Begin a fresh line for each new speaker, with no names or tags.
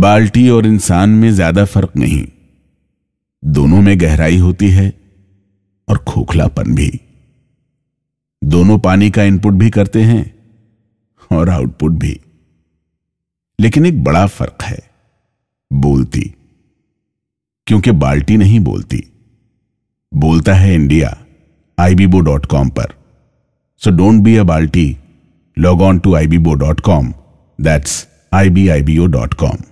बाल्टी और इंसान में ज्यादा फर्क नहीं दोनों में गहराई होती है और खोखलापन भी दोनों पानी का इनपुट भी करते हैं और आउटपुट भी लेकिन एक बड़ा फर्क है बोलती क्योंकि बाल्टी नहीं बोलती बोलता है इंडिया आईबीबो डॉट कॉम पर सो डोंट बी अ बाल्टी log on to ibibo dot com that's I I B B O dot com